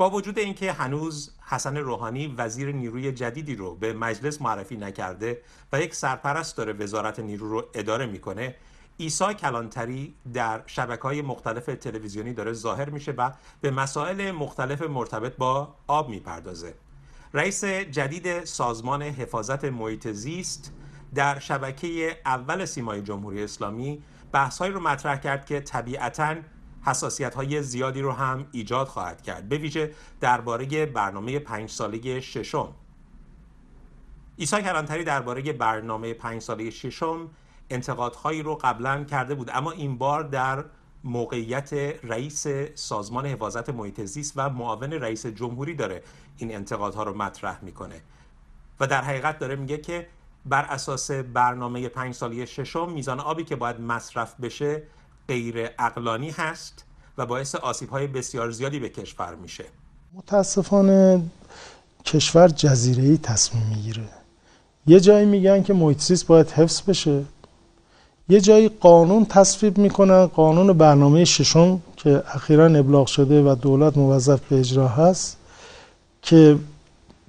با وجود اینکه هنوز حسن روحانی وزیر نیروی جدیدی رو به مجلس معرفی نکرده و یک سرپرست داره وزارت نیرو رو اداره میکنه ایسا کلانتری در شبکه های مختلف تلویزیونی داره ظاهر میشه و به مسائل مختلف مرتبط با آب میپردازه رئیس جدید سازمان حفاظت محیط زیست در شبکه اول سیمای جمهوری اسلامی بحثهایی رو مطرح کرد که طبیعتاً حساسیت های زیادی رو هم ایجاد خواهد کرد به ویژه درباره برنامه پنج ساله ششم عیسی کلانتری درباره برنامه پنج ساله ششم انتقادهایی رو قبلا کرده بود اما این بار در موقعیت رئیس سازمان حفاظت محیط زیست و معاون رئیس جمهوری داره این انتقادها رو مطرح میکنه و در حقیقت داره میگه که بر اساس برنامه پنج سالی ششم میزان آبی که باید مصرف بشه غیر اقلانی هست و باعث آسیب های بسیار زیادی به کشور میشه متاسفانه کشور جزیره ای تصمیم میگیره یه جایی میگن که محیطسیس باید حفظ بشه یه جایی قانون تصفیب میکنن قانون برنامه ششم که اخیرا ابلاغ شده و دولت موظف به اجرا هست که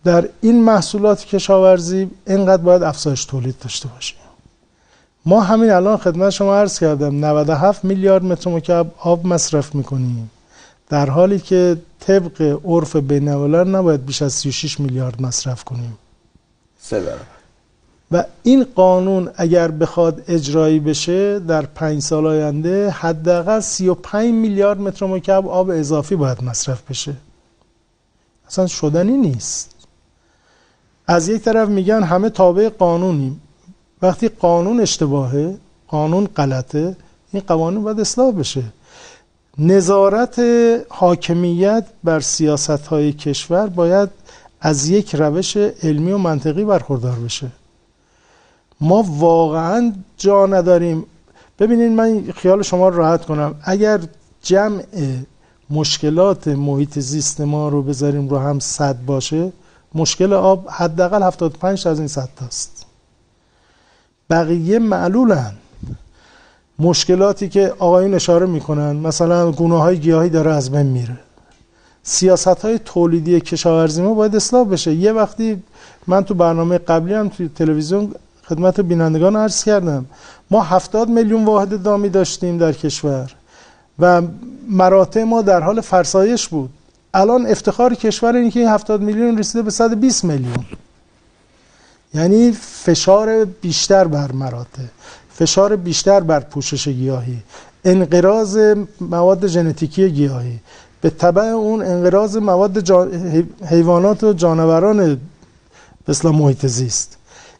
در این محصولات کشاورزی اینقدر باید افزایش تولید داشته باشه ما همین الان خدمت شما عرض کردم 97 میلیارد متر مکعب آب مصرف میکنیم در حالی که طبق عرف بین نباید بیش از 36 میلیارد مصرف کنیم سه و این قانون اگر بخواد اجرایی بشه در پنج سال آینده حداقل 35 میلیارد متر مکعب آب اضافی باید مصرف بشه اصلا شدنی نیست از یک طرف میگن همه تابع قانونیم وقتی قانون اشتباهه قانون غلطه این قوانین باید اصلاح بشه نظارت حاکمیت بر سیاست های کشور باید از یک روش علمی و منطقی برخوردار بشه ما واقعا جا نداریم ببینید من خیال شما راحت کنم اگر جمع مشکلات محیط زیست ما رو بذاریم رو هم صد باشه مشکل آب حداقل 75 از این صد است بقیه معلولن مشکلاتی که آقایون اشاره میکنن مثلا گونه های گیاهی داره از بین میره سیاست های تولیدی کشاورزی ما باید اصلاح بشه یه وقتی من تو برنامه قبلی هم تو تلویزیون خدمت بینندگان عرض کردم ما 70 میلیون واحد دامی داشتیم در کشور و مراتع ما در حال فرسایش بود الان افتخار کشور اینه که این 70 میلیون رسیده به 120 میلیون یعنی فشار بیشتر بر مراته فشار بیشتر بر پوشش گیاهی انقراض مواد ژنتیکی گیاهی به طبع اون انقراض مواد حیوانات و جانوران مثلا محیط زیست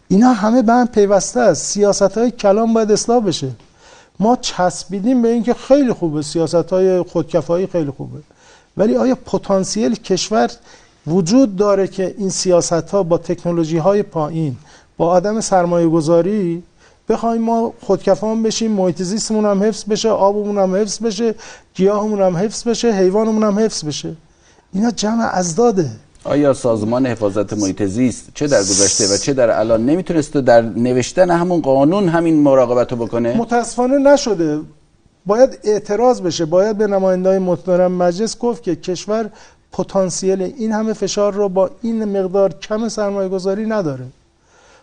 اینا همه به هم پیوسته است سیاست های کلام باید اصلاح بشه ما چسبیدیم به اینکه خیلی خوبه سیاست های خودکفایی خیلی خوبه ولی آیا پتانسیل کشور وجود داره که این سیاست ها با تکنولوژی های پایین با آدم سرمایه گذاری بخوایم ما خودکفان بشیم محیط زیستمون هم حفظ بشه آبمون هم حفظ بشه گیاهمون هم حفظ بشه حیوانمون هم حفظ بشه اینا جمع ازداده آیا سازمان حفاظت محیط زیست چه در گذشته و چه در الان نمیتونست در نوشتن همون قانون همین مراقبت رو بکنه؟ متاسفانه نشده باید اعتراض بشه باید به نماینده محترم مجلس گفت که کشور پتانسیل این همه فشار رو با این مقدار کم سرمایه گذاری نداره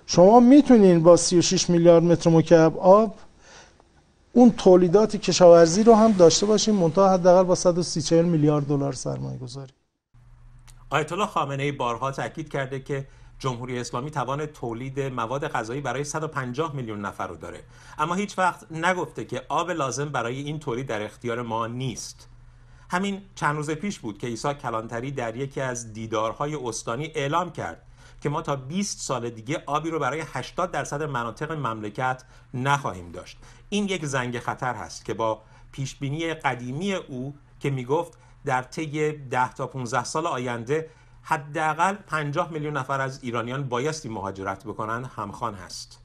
شما میتونین با 36 میلیارد متر مکعب آب اون تولیدات کشاورزی رو هم داشته باشیم منتها حداقل با 134 میلیارد دلار سرمایه گذاری آیت الله خامنه ای بارها تاکید کرده که جمهوری اسلامی توان تولید مواد غذایی برای 150 میلیون نفر رو داره اما هیچ وقت نگفته که آب لازم برای این تولید در اختیار ما نیست همین چند روز پیش بود که عیسی کلانتری در یکی از دیدارهای استانی اعلام کرد که ما تا 20 سال دیگه آبی رو برای 80 درصد مناطق مملکت نخواهیم داشت این یک زنگ خطر هست که با پیش بینی قدیمی او که میگفت در طی 10 تا 15 سال آینده حداقل 50 میلیون نفر از ایرانیان بایستی مهاجرت بکنن همخوان هست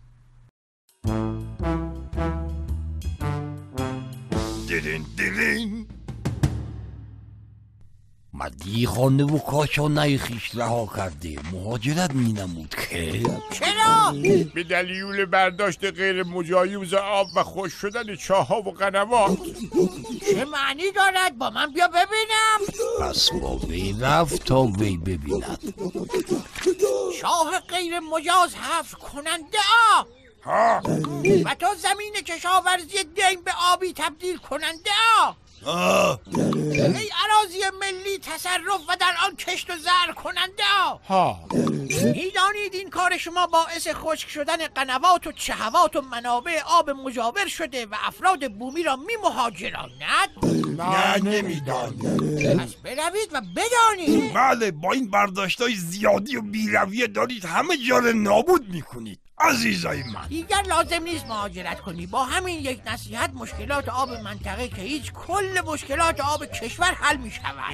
ما خانه و کاشانه نیخیش رها کرده مهاجرت می نمود که چرا؟ به دلیل برداشت غیر مجایوز آب و خوش شدن چاه ها و قنوات چه معنی دارد با من بیا ببینم پس با وی رفت تا وی ببیند چاه غیر مجاز حفر کننده آ. ها و تو زمین کشاورزی دین به آبی تبدیل کننده آ. ای عراضی ملی تصرف و در آن کشت و زر کننده ها میدانید این کار شما باعث خشک شدن قنوات و چهوات و منابع آب مجاور شده و افراد بومی را می مهاجراند نه نمیدانید پس بروید و بدانید بله با این های زیادی و بیرویه دارید همه جا نابود میکنید عزیزای من دیگر لازم نیست مهاجرت کنی با همین یک نصیحت مشکلات آب منطقه که هیچ کل مشکلات آب کشور حل می شود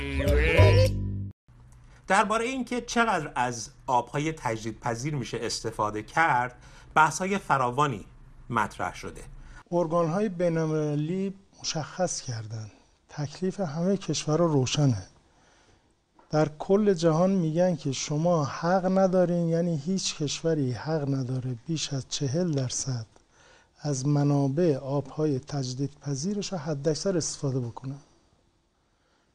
درباره اینکه چقدر از آبهای تجدیدپذیر میشه استفاده کرد بحث های فراوانی مطرح شده ارگان های بینالمللی مشخص کردن تکلیف همه کشور رو روشنه در کل جهان میگن که شما حق ندارین یعنی هیچ کشوری حق نداره بیش از چهل درصد از منابع آبهای تجدید پذیرش حد حداکثر استفاده بکنن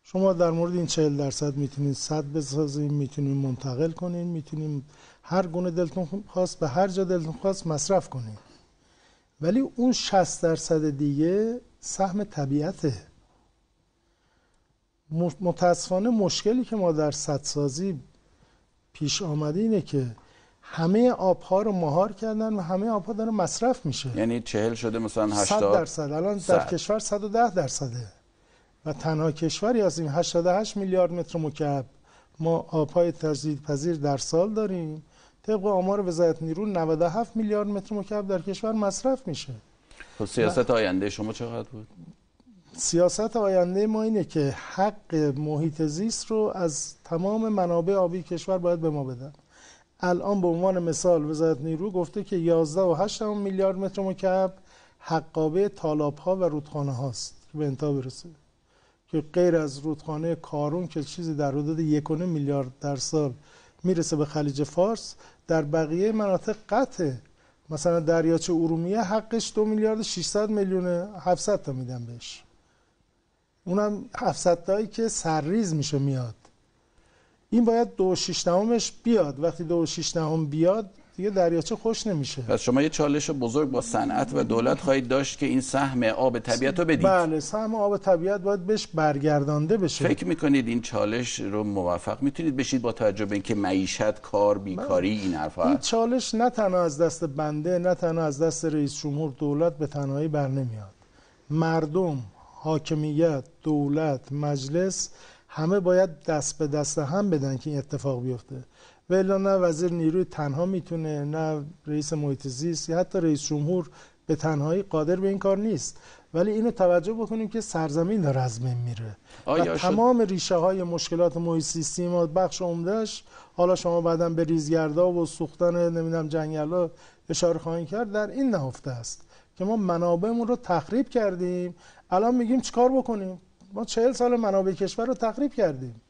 شما در مورد این چهل درصد میتونید صد بسازین میتونین منتقل کنین میتونین هر گونه دلتون خواست به هر جا دلتون خواست مصرف کنین ولی اون 60 درصد دیگه سهم طبیعته متاسفانه مشکلی که ما در سدسازی پیش آمده اینه که همه آبها رو مهار کردن و همه آبها داره مصرف میشه یعنی چهل شده مثلا هشتا صد درصد الان در صد. کشور ده درصده و تنها کشوری هستیم هشت میلیارد متر مکعب ما آبهای تجدید پذیر در سال داریم طبق آمار وزارت نیرو 97 میلیارد متر مکعب در کشور مصرف میشه خب سیاست آینده شما چقدر بود سیاست آینده ما اینه که حق محیط زیست رو از تمام منابع آبی کشور باید به ما بدن الان به عنوان مثال وزارت نیرو گفته که 11 و 8 میلیارد متر مکعب حقابه طالاب ها و رودخانه هاست که به انتها برسه که غیر از رودخانه کارون که چیزی در حدود یک میلیارد در سال میرسه به خلیج فارس در بقیه مناطق قطعه مثلا دریاچه ارومیه حقش دو میلیارد 600 میلیون 700 تا میدن بهش اونم 700 تایی که سرریز میشه میاد این باید دو شیش نهمش بیاد وقتی دو شیش نهم بیاد دیگه دریاچه خوش نمیشه پس شما یه چالش بزرگ با صنعت و دولت خواهید داشت که این سهم آب طبیعت رو بدید بله سهم آب طبیعت باید بهش برگردانده بشه فکر میکنید این چالش رو موفق میتونید بشید با توجه به اینکه معیشت کار بیکاری بله. این حرفا این چالش نه تنها از دست بنده نه تنها از دست رئیس جمهور دولت به تنهایی بر نمیاد. مردم حاکمیت دولت مجلس همه باید دست به دست هم بدن که این اتفاق بیفته و نه وزیر نیروی تنها میتونه نه رئیس محیط زیست یا حتی رئیس جمهور به تنهایی قادر به این کار نیست ولی اینو توجه بکنیم که سرزمین داره از بین میره و تمام ریشه های مشکلات محیط زیستی ما بخش عمدهش حالا شما بعدا به ریزگردا و سوختن نمیدونم جنگلا اشاره خواهیم کرد در این نهفته است که ما منابعمون رو تخریب کردیم الان میگیم چیکار بکنیم ما چهل سال منابع کشور رو تخریب کردیم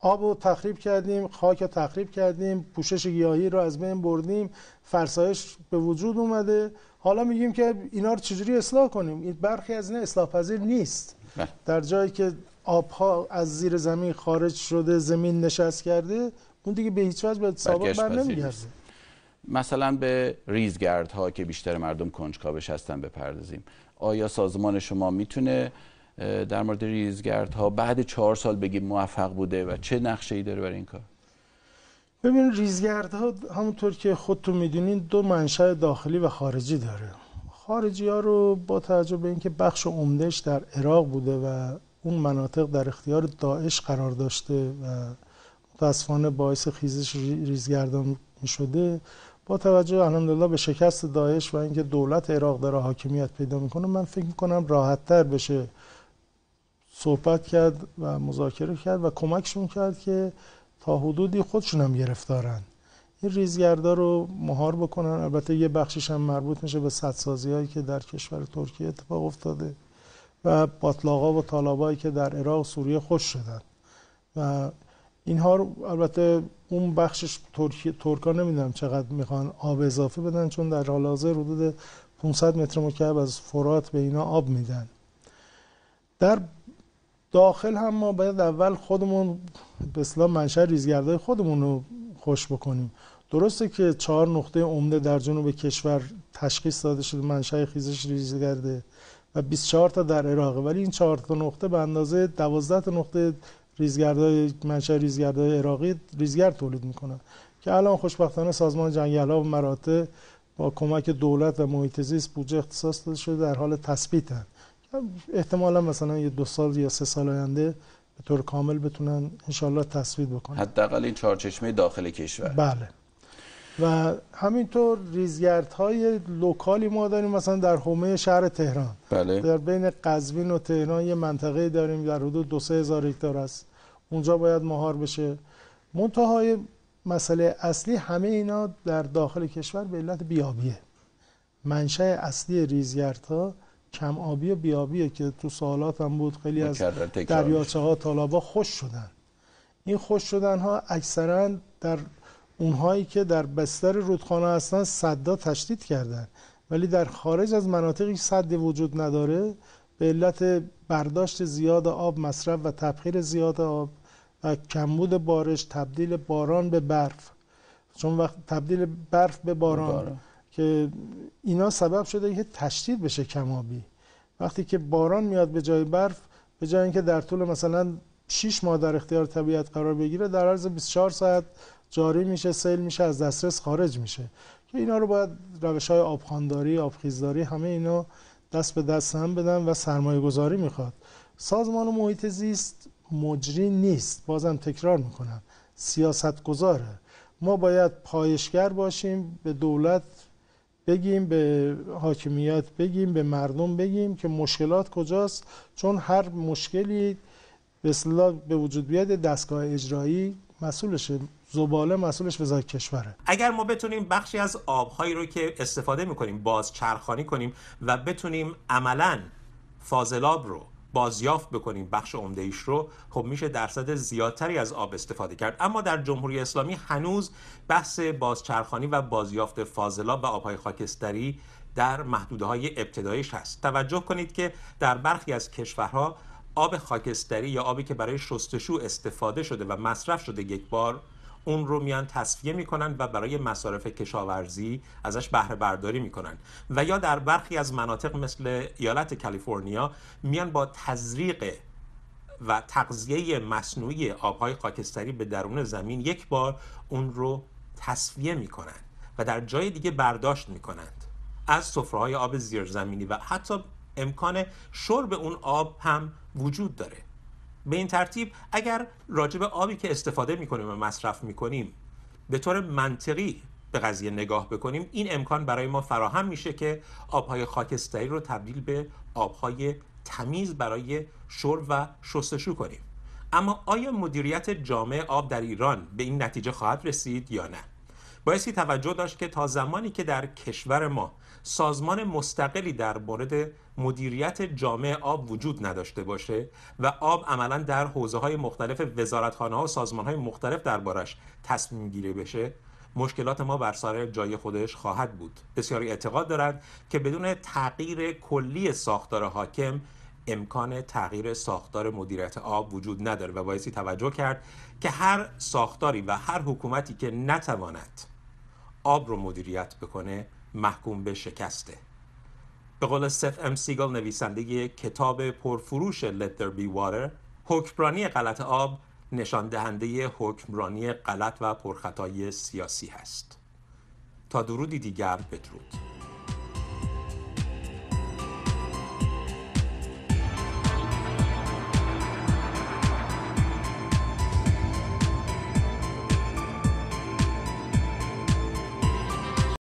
آب رو تخریب کردیم خاک رو تخریب کردیم پوشش گیاهی رو از بین بردیم فرسایش به وجود اومده حالا میگیم که اینا رو چجوری اصلاح کنیم این برخی از این اصلاح پذیر نیست بله. در جایی که آبها از زیر زمین خارج شده زمین نشست کرده اون دیگه به هیچ وجه به سابق بر نمیگرده مثلا به ریزگردها که بیشتر مردم کنجکاوش هستن بپردازیم آیا سازمان شما میتونه در مورد ریزگردها بعد چهار سال بگیم موفق بوده و چه نقشه ای داره برای این کار ببین ریزگردها همونطور که خودتون میدونین دو منشأ داخلی و خارجی داره خارجی ها رو با توجه به اینکه بخش عمدهش در عراق بوده و اون مناطق در اختیار داعش قرار داشته و متاسفانه باعث خیزش ریزگردان می شده با توجه الحمدلله به شکست داعش و اینکه دولت عراق داره حاکمیت پیدا میکنه من فکر میکنم راحت تر بشه صحبت کرد و مذاکره کرد و کمکشون کرد که تا حدودی خودشون هم گرفتارن این ریزگردا رو مهار بکنن البته یه بخشش هم مربوط میشه به سدسازی هایی که در کشور ترکیه اتفاق افتاده و باطلاقا و طالابایی که در عراق سوریه خوش شدن و اینها رو البته اون بخشش ترکی ترکا نمیدونم چقدر میخوان آب اضافه بدن چون در حال حاضر حدود 500 متر مکعب از فرات به اینا آب میدن در داخل هم ما باید اول خودمون به اصطلاح منشأ ریزگردهای خودمون رو خوش بکنیم درسته که چهار نقطه عمده در جنوب کشور تشخیص داده شده منشأ خیزش ریزگرده و 24 تا در عراق ولی این 4 تا نقطه به اندازه 12 تا نقطه ریزگردهای منشأ های عراقی ریزگرد تولید میکنن که الان خوشبختانه سازمان جنگل ها و مراتع با کمک دولت و محیط زیست بوجه اختصاص داده شده در حال تثبیتن احتمالا مثلا یه دو سال یا سه سال آینده به طور کامل بتونن انشالله تصویر بکنن حداقل این چشمه داخل کشور بله و همینطور ریزگرد های لوکالی ما داریم مثلا در حومه شهر تهران بله. در بین قزوین و تهران یه منطقه داریم در حدود دو سه هزار هکتار است اونجا باید مهار بشه منتهای مسئله اصلی همه اینا در داخل کشور به علت بیابیه منشأ اصلی ریزگردها کم آبی و بیابیه که تو سوالات هم بود خیلی از دریاچه ها طالابا خوش شدن این خوش شدن ها اکثرا در اونهایی که در بستر رودخانه هستن صدا تشدید کردن ولی در خارج از مناطقی که صد وجود نداره به علت برداشت زیاد آب مصرف و تبخیر زیاد آب و کمبود بارش تبدیل باران به برف چون وقت تبدیل برف به باران, که اینا سبب شده که تشدید بشه کمابی وقتی که باران میاد به جای برف به جای اینکه در طول مثلا 6 ماه در اختیار طبیعت قرار بگیره در عرض 24 ساعت جاری میشه سیل میشه از دسترس خارج میشه که اینا رو باید روش های آبخانداری آبخیزداری همه اینا دست به دست هم بدن و سرمایه گذاری میخواد سازمان محیط زیست مجری نیست بازم تکرار میکنم سیاست گذاره ما باید پایشگر باشیم به دولت بگیم به حاکمیت بگیم به مردم بگیم که مشکلات کجاست چون هر مشکلی به به وجود بیاد دستگاه اجرایی مسئولش زباله مسئولش وزارت کشوره اگر ما بتونیم بخشی از آبهایی رو که استفاده میکنیم باز چرخانی کنیم و بتونیم عملا فاضلاب رو بازیافت بکنیم بخش عمده ایش رو خب میشه درصد زیادتری از آب استفاده کرد اما در جمهوری اسلامی هنوز بحث بازچرخانی و بازیافت فاضلاب و آبهای خاکستری در محدوده های ابتدایش هست توجه کنید که در برخی از کشورها آب خاکستری یا آبی که برای شستشو استفاده شده و مصرف شده یک بار اون رو میان تصفیه میکنن و برای مصارف کشاورزی ازش بهره برداری میکنن و یا در برخی از مناطق مثل ایالت کالیفرنیا میان با تزریق و تغذیه مصنوعی آبهای خاکستری به درون زمین یک بار اون رو تصفیه میکنن و در جای دیگه برداشت میکنند از سفره آب زیرزمینی و حتی امکان شرب اون آب هم وجود داره به این ترتیب اگر راجب آبی که استفاده میکنیم و مصرف میکنیم به طور منطقی به قضیه نگاه بکنیم این امکان برای ما فراهم میشه که آبهای خاکستری رو تبدیل به آبهای تمیز برای شرب و شستشو کنیم اما آیا مدیریت جامع آب در ایران به این نتیجه خواهد رسید یا نه بایستی توجه داشت که تا زمانی که در کشور ما سازمان مستقلی در مورد مدیریت جامعه آب وجود نداشته باشه و آب عملا در حوزه های مختلف وزارتخانه ها و سازمان های مختلف دربارش تصمیم گیری بشه مشکلات ما بر سر جای خودش خواهد بود بسیاری اعتقاد دارند که بدون تغییر کلی ساختار حاکم امکان تغییر ساختار مدیریت آب وجود نداره و بایستی توجه کرد که هر ساختاری و هر حکومتی که نتواند آب رو مدیریت بکنه محکوم به شکسته به قول سف ام سیگل نویسنده کتاب پرفروش Let There Be Water حکمرانی غلط آب نشان دهنده حکمرانی غلط و پرخطای سیاسی هست تا درودی دیگر بدرود